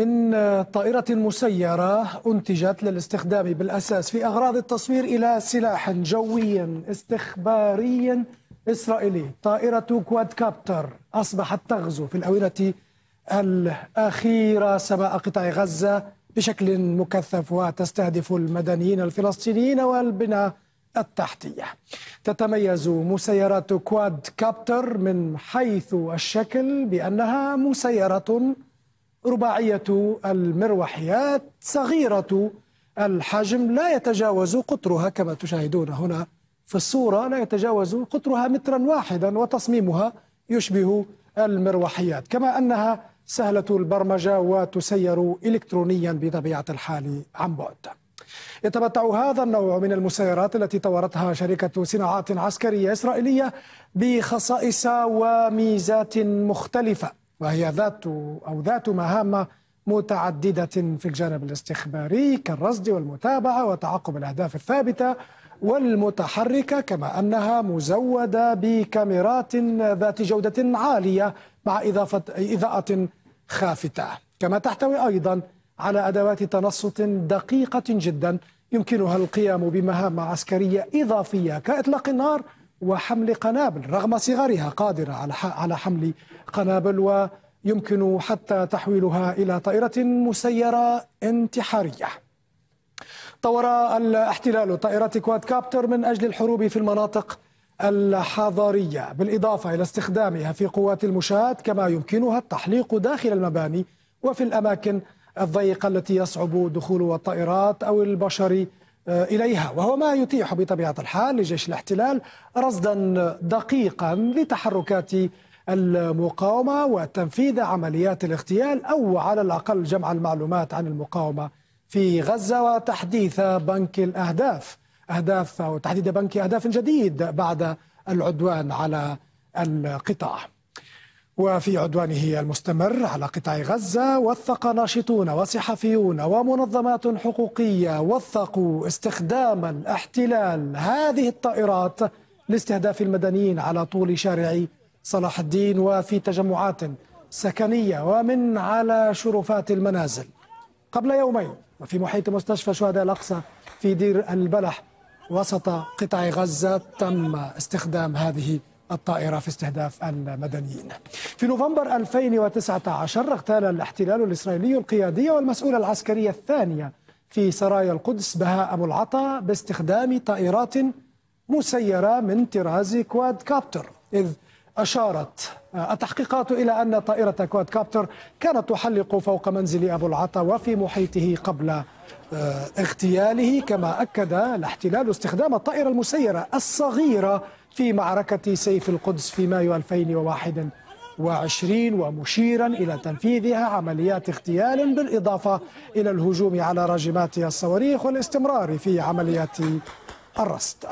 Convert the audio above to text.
من آه، طائرة مسيرة أنتجت للاستخدام بالأساس في أغراض التصوير إلى سلاح جوي استخباري إسرائيلي طائرة كواد كابتر أصبحت تغزو في الأونة الأخيرة سماء قطاع غزة بشكل مكثف وتستهدف المدنيين الفلسطينيين والبنى التحتية تتميز مسيرات كواد كابتر من حيث الشكل بأنها مسيرة رباعية المروحيات صغيرة الحجم لا يتجاوز قطرها كما تشاهدون هنا في الصورة لا يتجاوز قطرها مترا واحدا وتصميمها يشبه المروحيات كما أنها سهلة البرمجة وتسير إلكترونيا بطبيعة الحال عن بعد يتمتع هذا النوع من المسيرات التي طورتها شركة صناعات عسكرية إسرائيلية بخصائص وميزات مختلفة وهي ذات أو ذات مهام متعددة في الجانب الاستخباري كالرصد والمتابعة وتعقب الأهداف الثابتة والمتحركة كما أنها مزودة بكاميرات ذات جودة عالية مع إضافة إضاءة خافتة كما تحتوي أيضا على أدوات تنصت دقيقة جدا يمكنها القيام بمهام عسكرية إضافية كإطلاق النار وحمل قنابل رغم صغرها قادرة على حمل قنابل ويمكن حتى تحويلها إلى طائرة مسيرة انتحارية طور الاحتلال طائرات كواد كابتر من أجل الحروب في المناطق الحضارية بالإضافة إلى استخدامها في قوات المشاة كما يمكنها التحليق داخل المباني وفي الأماكن الضيقة التي يصعب دخول الطائرات أو البشر آه، إليها وهو ما يتيح بطبيعة الحال لجيش الاحتلال رصدا دقيقا لتحركات المقاومة وتنفيذ عمليات الاغتيال أو على الأقل جمع المعلومات عن المقاومة في غزة وتحديث بنك الأهداف أهداف أو تحديد بنك أهداف جديد بعد العدوان على القطاع وفي عدوانه المستمر على قطاع غزة وثق ناشطون وصحفيون ومنظمات حقوقية وثقوا استخدام الاحتلال هذه الطائرات لاستهداف المدنيين على طول شارع صلاح الدين وفي تجمعات سكنية ومن على شرفات المنازل قبل يومين وفي محيط مستشفى شهداء الأقصى في دير البلح وسط قطاع غزة تم استخدام هذه الطائرة في استهداف المدنيين في نوفمبر 2019 اغتال الاحتلال الإسرائيلي القيادية والمسؤولة العسكرية الثانية في سرايا القدس بهاء أبو العطا باستخدام طائرات مسيرة من طراز كواد كابتر إذ أشارت التحقيقات إلى أن طائرة كواد كابتر كانت تحلق فوق منزل أبو العطا وفي محيطه قبل آه، اغتياله كما أكد الاحتلال استخدام الطائرة المسيرة الصغيرة في معركة سيف القدس في مايو 2021 ومشيرا إلى تنفيذها عمليات اغتيال بالإضافة إلى الهجوم على راجمات الصواريخ والاستمرار في عمليات الرصد